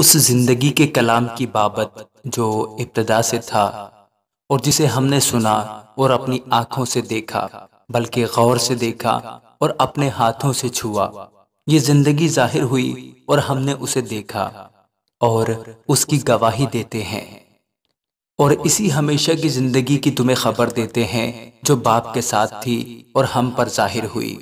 उस जिंदगी के कलाम की बाबत जो इब्तदा से था और जिसे हमने सुना और अपनी आंखों से देखा बल्कि गौर से देखा और अपने हाथों से छुआ ये जिंदगी जाहिर हुई और हमने उसे देखा और उसकी गवाही देते हैं और इसी हमेशा की जिंदगी की तुम्हें खबर देते हैं जो बाप के साथ थी और हम पर जाहिर हुई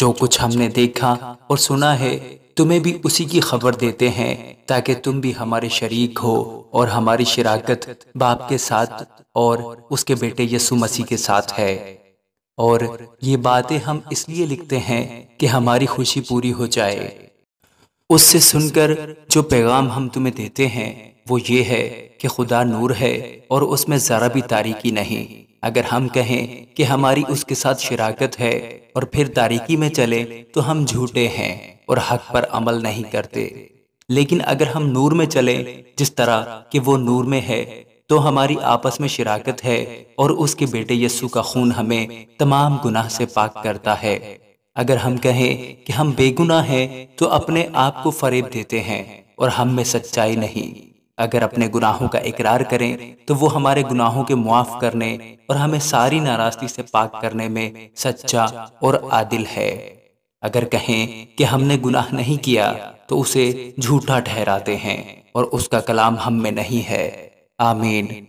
जो कुछ हमने देखा और सुना है तुम्हें भी उसी की खबर देते हैं ताकि तुम भी हमारे शरीक हो और हमारी शिराकत बाप के साथ और उसके बेटे यसु मसीह के साथ है और ये बातें हम इसलिए लिखते हैं कि हमारी खुशी पूरी हो जाए उससे सुनकर जो पैगाम हम तुम्हें देते हैं वो ये है कि खुदा नूर है और उसमें ज़रा भी तारीकी नहीं अगर हम कहें कि हमारी उसके साथ शिराकत है और फिर तारीकी में चले तो हम झूठे हैं और हक पर अमल नहीं करते लेकिन अगर हम नूर में चलें जिस तरह कि वो नूर में है तो हमारी आपस में शिराकत है और उसके बेटे यस्सु का खून हमें तमाम गुनाह से पाक करता है अगर हम कहें कि हम बेगुनाह हैं तो अपने आप को फरेब देते हैं और हम में सच्चाई नहीं अगर अपने गुनाहों का इकरार करें तो वो हमारे गुनाहों के मुआफ करने और हमें सारी नाराजगी से पाक करने में सच्चा और आदिल है अगर कहें कि हमने गुनाह नहीं किया तो उसे झूठा ठहराते हैं और उसका कलाम हम में नहीं है आमीन